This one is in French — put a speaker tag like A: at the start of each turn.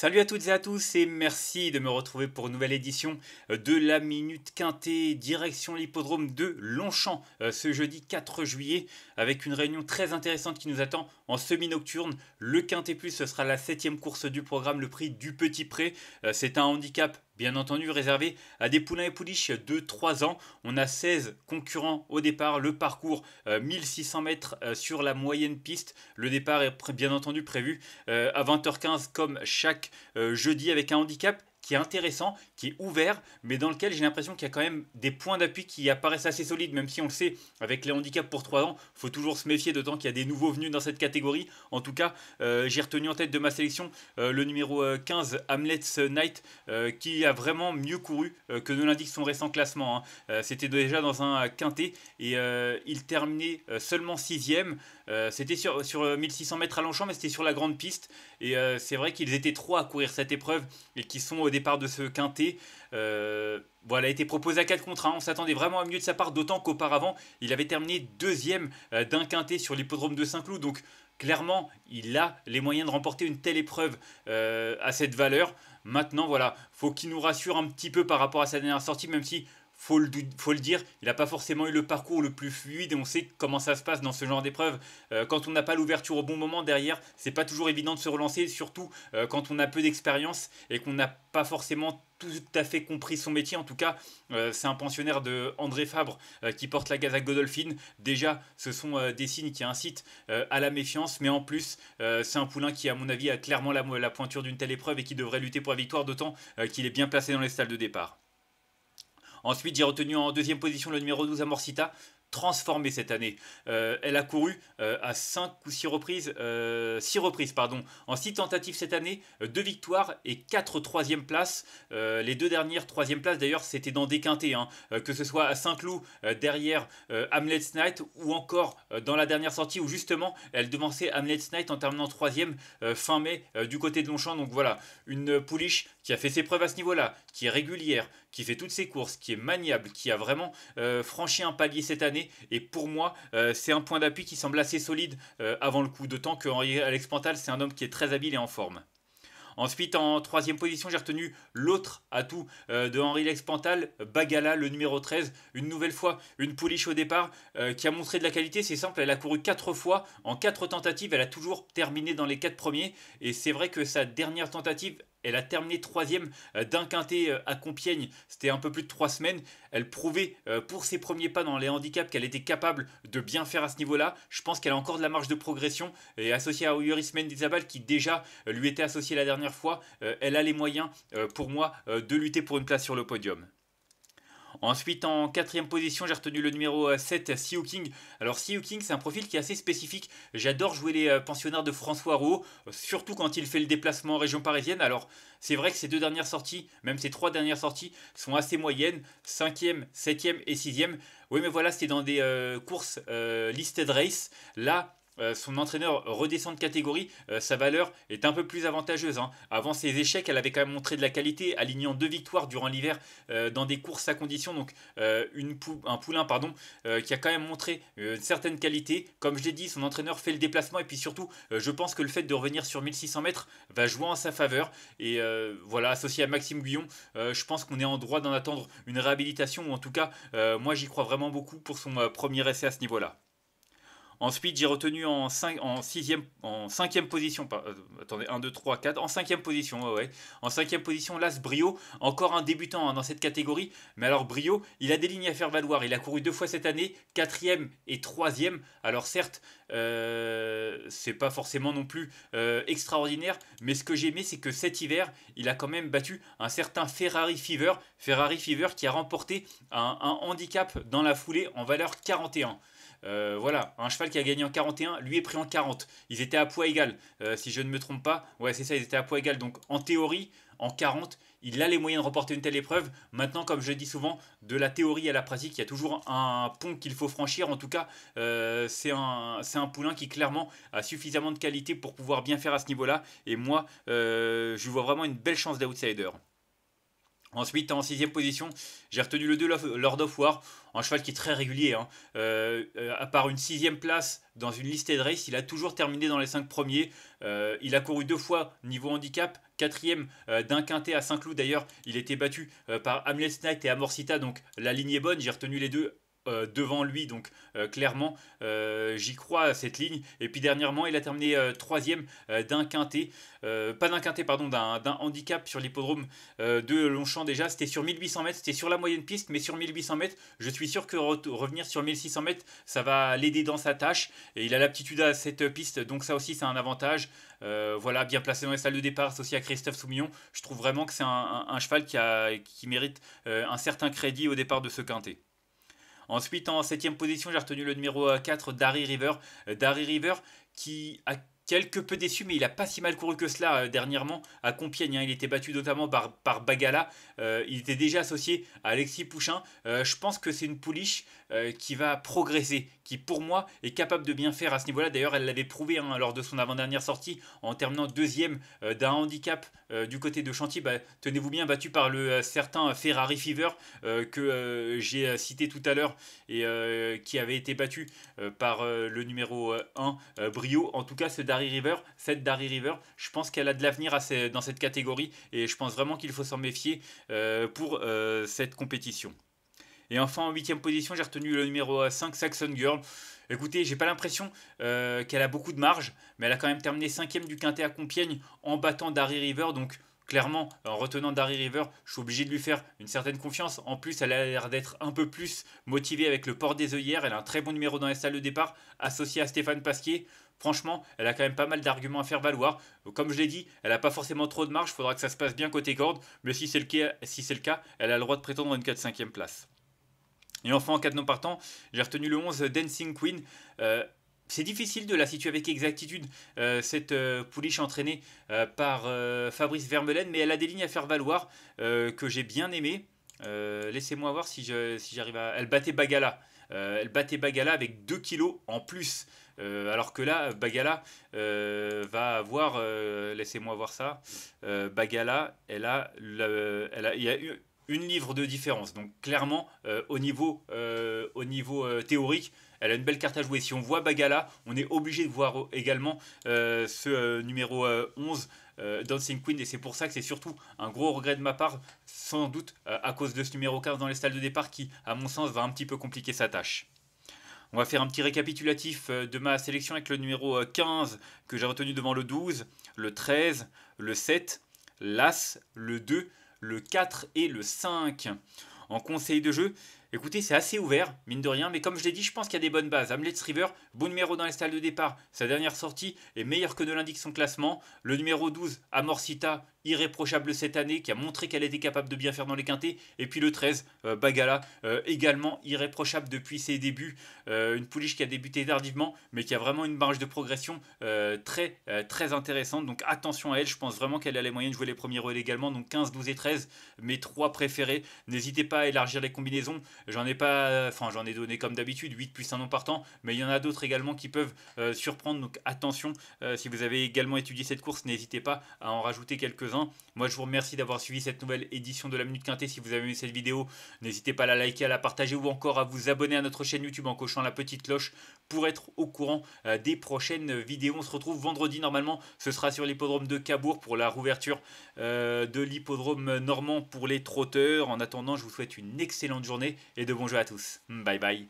A: Salut à toutes et à tous et merci de me retrouver pour une nouvelle édition euh, de la Minute Quintée direction l'hippodrome de Longchamp euh, ce jeudi 4 juillet avec une réunion très intéressante qui nous attend en semi-nocturne. Le Quintée Plus, ce sera la septième course du programme, le prix du Petit Pré. Euh, c'est un handicap bien entendu réservé à des poulains et pouliches de 3 ans. On a 16 concurrents au départ, le parcours 1600 euh, mètres euh, sur la moyenne piste. Le départ est bien entendu prévu euh, à 20h15 comme chaque jeudi avec un handicap qui est intéressant, qui est ouvert, mais dans lequel j'ai l'impression qu'il y a quand même des points d'appui qui apparaissent assez solides, même si on le sait, avec les handicaps pour 3 ans, faut toujours se méfier d'autant qu'il y a des nouveaux venus dans cette catégorie. En tout cas, euh, j'ai retenu en tête de ma sélection euh, le numéro 15, euh, Hamlet's Knight, qui a vraiment mieux couru que ne l'indique son récent classement. Hein. C'était déjà dans un quintet et il terminait seulement sixième c'était sur, sur 1600 mètres à l'enchant, mais c'était sur la grande piste. Et c'est vrai qu'ils étaient trois à courir cette épreuve et qui sont au début part de ce quintet. Euh, voilà, a été proposé à 4 contre On s'attendait vraiment à mieux de sa part, d'autant qu'auparavant, il avait terminé deuxième euh, d'un quintet sur l'hippodrome de Saint-Cloud. Donc, clairement, il a les moyens de remporter une telle épreuve euh, à cette valeur. Maintenant, voilà, faut qu'il nous rassure un petit peu par rapport à sa dernière sortie, même si faut le, faut le dire, il n'a pas forcément eu le parcours le plus fluide et on sait comment ça se passe dans ce genre d'épreuve. Euh, quand on n'a pas l'ouverture au bon moment derrière, c'est pas toujours évident de se relancer, surtout euh, quand on a peu d'expérience et qu'on n'a pas forcément tout à fait compris son métier. En tout cas, euh, c'est un pensionnaire de André Fabre qui porte la à Godolphin. Déjà, ce sont des signes qui incitent à la méfiance, mais en plus, c'est un poulain qui, à mon avis, a clairement la, pointure d'une telle épreuve et qui devrait lutter pour la victoire, d'autant qu'il est bien placé dans les stalles de départ. Ensuite, j'ai retenu en deuxième position le numéro 12 Amorcita, transformée cette année. Euh, elle a couru euh, à 5 ou 6 reprises, euh, reprises pardon, en 6 tentatives cette année, 2 victoires et 4 3e places. les deux dernières 3e places d'ailleurs c'était dans des quintés, hein. que ce soit à Saint-Cloud derrière Hamlet's Night, ou encore dans la dernière sortie où justement elle devançait Hamlet Night en terminant troisième fin mai du côté de Longchamp. Donc voilà, une pouliche qui a fait ses preuves à ce niveau-là, qui est régulière, qui fait toutes ses courses, qui est maniable, qui a vraiment euh, franchi un palier cette année. Et pour moi, euh, c'est un point d'appui qui semble assez solide euh, avant le coup, d'autant que Henri Alex Pantal, c'est un homme qui est très habile et en forme. Ensuite, en troisième position, j'ai retenu l'autre atout de Henri alex Pantal, Bagala, le numéro 13. Une nouvelle fois, une pouliche au départ qui a montré de la qualité. C'est simple, elle a couru quatre fois en quatre tentatives. Elle a toujours terminé dans les quatre premiers. Et c'est vrai que sa dernière tentative elle a terminé troisième euh, d'un quintet euh, à Compiègne, c'était un peu plus de trois semaines. Elle prouvait euh, pour ses premiers pas dans les handicaps qu'elle était capable de bien faire à ce niveau-là. Je pense qu'elle a encore de la marge de progression. Et associée à Uris Mendizabal, qui déjà lui était associée la dernière fois, elle a les moyens pour moi de lutter pour une place sur le podium. Ensuite, en quatrième position, j'ai retenu le numéro 7, euh, Siou King. Alors, Siou King, c'est un profil qui est assez spécifique. J'adore jouer les euh, pensionnaires de François Rouault, euh, surtout quand il fait le déplacement en région parisienne. Alors, c'est vrai que ces deux dernières sorties, même ces trois dernières sorties, sont assez moyennes 5 septième 7 et 6 Oui, mais voilà, c'est dans des courses listed race. Là, euh, son entraîneur redescend de catégorie, euh, sa valeur est un peu plus avantageuse. Hein. Avant ses échecs, elle avait quand même montré de la qualité, alignant deux victoires durant l'hiver euh, dans des courses à condition. Donc un poulain pardon, qui a quand même montré une certaine qualité. Comme je l'ai dit, son entraîneur fait le déplacement et puis surtout, je pense que le fait de revenir sur 1600 mètres va jouer en sa faveur. Et voilà, associé à Maxime Guyon, je pense qu'on est en droit d'en attendre une réhabilitation ou en tout cas, moi j'y crois vraiment beaucoup pour son premier essai à ce niveau-là. Ensuite, j'ai retenu en, 5, en, 6 en position. Euh, attendez, 1, 2, 3, 4. En 5 position, ouais, En 5e position, Las Brio. Encore un débutant hein, dans cette catégorie. Mais alors, Brio, il a des lignes à faire valoir. Il a couru deux fois cette année, quatrième et troisième, Alors, certes, euh, c'est pas forcément non plus euh, extraordinaire. Mais ce que j'ai aimé, c'est que cet hiver, il a quand même battu un certain Ferrari Fever. Ferrari Fever qui a remporté un, un handicap dans la foulée en valeur 41. Euh, voilà, un cheval qui a gagné en 41, lui est pris en 40. Ils étaient à poids égal, euh, si je ne me trompe pas. Ouais, c'est ça, ils étaient à poids égal. Donc en théorie, en 40, il a les moyens de remporter une telle épreuve. Maintenant, comme je dis souvent, de la théorie à la pratique, il y a toujours un pont qu'il faut franchir. En tout cas, euh, c'est un, un, poulain qui clairement a suffisamment de qualité pour pouvoir bien faire à ce niveau-là. Et moi, euh, je vois vraiment une belle chance d'outsider. Ensuite, en sixième position, j'ai retenu le 2 Lord of War, un cheval qui est très régulier. Hein. Euh, euh, à part une sixième place dans une liste de race, il a toujours terminé dans les cinq premiers. Euh, il a couru deux fois niveau handicap, quatrième d'un quintet à Saint-Cloud d'ailleurs. Il était battu par Hamlet Knight et Amorcita, donc la ligne est bonne. J'ai retenu les deux euh, devant lui. Donc euh, clairement, euh, j'y crois cette ligne. Et puis dernièrement, il a terminé troisième d'un quintet. pas d'un quintet, pardon, d'un handicap sur l'hippodrome de Longchamp déjà. C'était sur 1800 mètres, c'était sur la moyenne piste, mais sur 1800 mètres, je suis sûr que revenir sur 1600 mètres, ça va l'aider dans sa tâche. Et il a l'aptitude à cette piste, donc ça aussi, c'est un avantage. voilà, bien placé dans les salles de départ, associé à Christophe Soumillon. Je trouve vraiment que c'est un, cheval qui, a, qui mérite un certain crédit au départ de ce quintet. Ensuite, en septième position, j'ai retenu le numéro 4, euh, Darry River. Euh, Darry River qui a quelque peu déçu, mais il n'a pas si mal couru que cela euh, dernièrement à Compiègne. Hein. Il était battu notamment par, Bagala. Euh, il était déjà associé à Alexis Pouchin. Euh, je pense que c'est une pouliche qui va progresser, qui pour moi est capable de bien faire à ce niveau-là. D'ailleurs, elle l'avait prouvé hein, lors de son avant-dernière sortie en terminant deuxième d'un handicap du côté de Chantilly. Bah, tenez-vous bien, battu par le certain Ferrari Fever que j'ai cité tout à l'heure et qui avait été battu par le numéro 1 Brio. En tout cas, ce dernier River, cette Dari River, je pense qu'elle a de l'avenir dans cette catégorie et je pense vraiment qu'il faut s'en méfier euh, pour euh, cette compétition. Et enfin, en huitième position, j'ai retenu le numéro 5, Saxon Girl. Écoutez, j'ai pas l'impression euh, qu'elle a beaucoup de marge, mais elle a quand même terminé cinquième du quintet à Compiègne en battant Darry River, donc clairement, en retenant Darry River, je suis obligé de lui faire une certaine confiance. En plus, elle a l'air d'être un peu plus motivée avec le port des œillères. Elle a un très bon numéro dans les salles de départ, associée à Stéphane Pasquier. Franchement, elle a quand même pas mal d'arguments à faire valoir. Comme je l'ai dit, elle n'a pas forcément trop de marge, faudra que ça se passe bien côté corde, mais si c'est le, cas, elle a le droit de prétendre une 4-5e place. Et enfin, en cas de non partant, j'ai retenu le 11 Dancing Queen. Euh, c'est difficile de la situer avec exactitude, euh, cette euh, pouliche entraînée euh, par Fabrice Vermeulen, mais elle a des lignes à faire valoir que j'ai bien aimées. Laissez-moi voir si j'arrive à... Elle battait Bagala. elle battait Bagala avec 2 kilos en plus. alors que là, Bagala va avoir... Laissez-moi voir ça. Bagala, elle a... a, il y a une livre de différence. Donc clairement, au niveau, au niveau théorique, elle a une belle carte à jouer. Si on voit Bagala, on est obligé de voir également euh, ce euh, numéro 11. Euh, Dancing Queen et c'est pour ça que c'est surtout un gros regret de ma part, sans doute à cause de ce numéro 15 dans les salles de départ qui, à mon sens, va un petit peu compliquer sa tâche. On va faire un petit récapitulatif de ma sélection avec le numéro 15 que j'ai retenu devant le 12, le 13, le 7, l'As, le 2, le 4 et le 5. En conseil de jeu, Écoutez, c'est assez ouvert, mine de rien, mais comme je l'ai dit, je pense qu'il y a des bonnes bases. Hamlet's River, bon numéro dans les salles de départ, sa dernière sortie est meilleure que ne l'indique son classement. Le numéro 12, Amorcita, irréprochable cette année, qui a montré qu'elle était capable de bien faire dans les quintés. Et puis le 13, euh, Bagala, euh, également irréprochable depuis ses débuts. Euh, une pouliche qui a débuté tardivement, mais qui a vraiment une marge de progression très, très intéressante. Donc attention à elle, je pense vraiment qu'elle a les moyens de jouer les premiers rôles également. Donc 15, 12 et 13, mes trois préférés. N'hésitez pas à élargir les combinaisons. J'en ai pas, enfin j'en ai donné comme d'habitude 8 plus un nom partant, mais il y en a d'autres également qui peuvent euh, surprendre. Donc attention, euh, si vous avez également étudié cette course, n'hésitez pas à en rajouter quelques-uns. Moi je vous remercie d'avoir suivi cette nouvelle édition de la Minute Quintée. Si vous avez aimé cette vidéo, n'hésitez pas à la liker, à la partager ou encore à vous abonner à notre chaîne YouTube en cochant la petite cloche pour être au courant euh, des prochaines vidéos. On se retrouve vendredi normalement. Ce sera sur l'hippodrome de Cabourg pour la rouverture de l'hippodrome normand pour les trotteurs. En attendant, je vous souhaite une excellente journée et de bons jeux à tous. Bye bye.